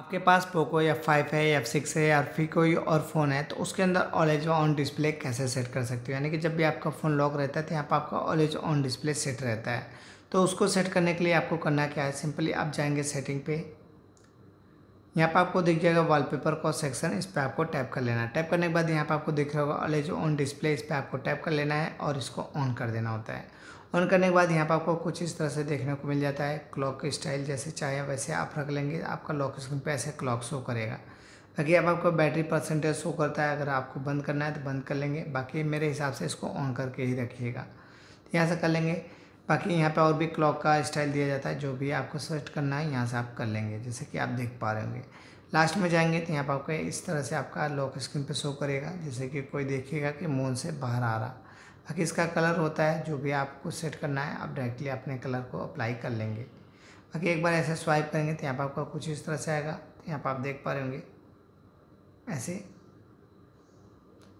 आपके पास पोको या फाइव है या सिक्स है या फिर कोई और फ़ोन है तो उसके अंदर ऑलेज ऑन डिस्प्ले कैसे सेट कर सकते हो यानी कि जब भी आपका फ़ोन लॉक रहता है तो यहाँ पर आपका ऑलेज ऑन डिस्प्ले सेट रहता है तो उसको सेट करने के लिए आपको करना क्या है सिंपली आप जाएंगे सेटिंग पे यहाँ पर आपको दिख जाएगा वॉलपेपर का सेक्शन इस पर आपको टैप कर लेना है टैप करने के बाद यहाँ पर आपको दिख रहा होगा ऑलेज ऑन डिस्प्ले इस पर आपको टैप कर लेना है और इसको ऑन कर देना होता है ऑन करने के बाद यहाँ पर आपको कुछ इस तरह से देखने को मिल जाता है क्लॉक स्टाइल जैसे चाहे वैसे आप रख लेंगे आपका लॉक स्क्रीन पर ऐसे क्लॉक शो करेगा बाकी अब आपका बैटरी परसेंटेज शो करता है अगर आपको बंद करना है तो बंद कर लेंगे बाकी मेरे हिसाब से इसको ऑन करके ही रखिएगा यहाँ से कर लेंगे बाकी यहाँ पे और भी क्लॉक का स्टाइल दिया जाता है जो भी आपको सेलेक्ट करना है यहाँ से आप कर लेंगे जैसे कि आप देख पा रहे होंगे लास्ट में जाएंगे तो यहाँ पर आपको इस तरह से आपका लॉक स्क्रीन पे शो करेगा जैसे कि कोई देखेगा कि मून से बाहर आ रहा बाकी इसका कलर होता है जो भी आपको सेट करना है आप डायरेक्टली अपने कलर को अप्लाई कर लेंगे बाकी एक बार ऐसे स्वाइप करेंगे तो यहाँ पर आपका कुछ इस तरह से आएगा तो यहाँ पर आप देख पा रहे होंगे ऐसे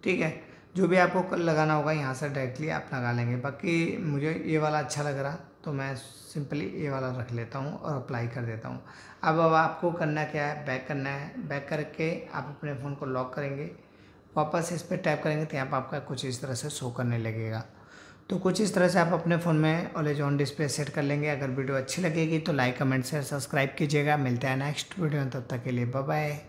ठीक है जो भी आपको कल लगाना होगा यहाँ से डायरेक्टली आप लगा लेंगे बाकी मुझे ये वाला अच्छा लग रहा तो मैं सिंपली ये वाला रख लेता हूँ और अप्लाई कर देता हूँ अब अब आपको करना क्या है बैक करना है बैक करके आप अपने फ़ोन को लॉक करेंगे वापस इस पर टैप करेंगे तो यहाँ पर आपका कुछ इस तरह से शो करने लगेगा तो कुछ इस तरह से आप अपने फ़ोन में ऑलेज ऑन डिस्प्ले सेट कर लेंगे अगर वीडियो अच्छी लगेगी तो लाइक कमेंट शेयर सब्सक्राइब कीजिएगा मिलते हैं नेक्स्ट वीडियो में तब तक के लिए बाय